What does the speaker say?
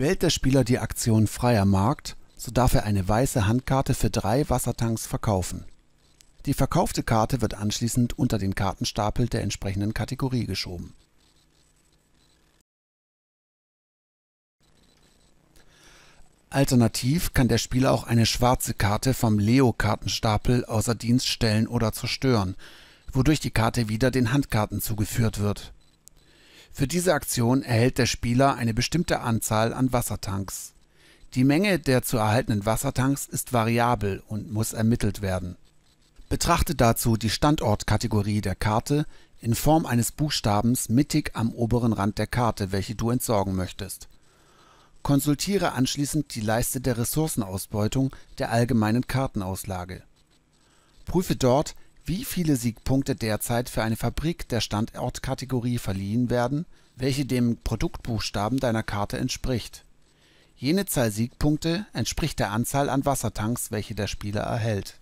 Wählt der Spieler die Aktion Freier Markt, so darf er eine weiße Handkarte für drei Wassertanks verkaufen. Die verkaufte Karte wird anschließend unter den Kartenstapel der entsprechenden Kategorie geschoben. Alternativ kann der Spieler auch eine schwarze Karte vom Leo-Kartenstapel außer Dienst stellen oder zerstören, wodurch die Karte wieder den Handkarten zugeführt wird für diese Aktion erhält der Spieler eine bestimmte Anzahl an Wassertanks. Die Menge der zu erhaltenen Wassertanks ist variabel und muss ermittelt werden. Betrachte dazu die Standortkategorie der Karte in Form eines Buchstabens mittig am oberen Rand der Karte, welche du entsorgen möchtest. Konsultiere anschließend die Leiste der Ressourcenausbeutung der allgemeinen Kartenauslage. Prüfe dort, wie viele Siegpunkte derzeit für eine Fabrik der Standortkategorie verliehen werden, welche dem Produktbuchstaben deiner Karte entspricht. Jene Zahl Siegpunkte entspricht der Anzahl an Wassertanks, welche der Spieler erhält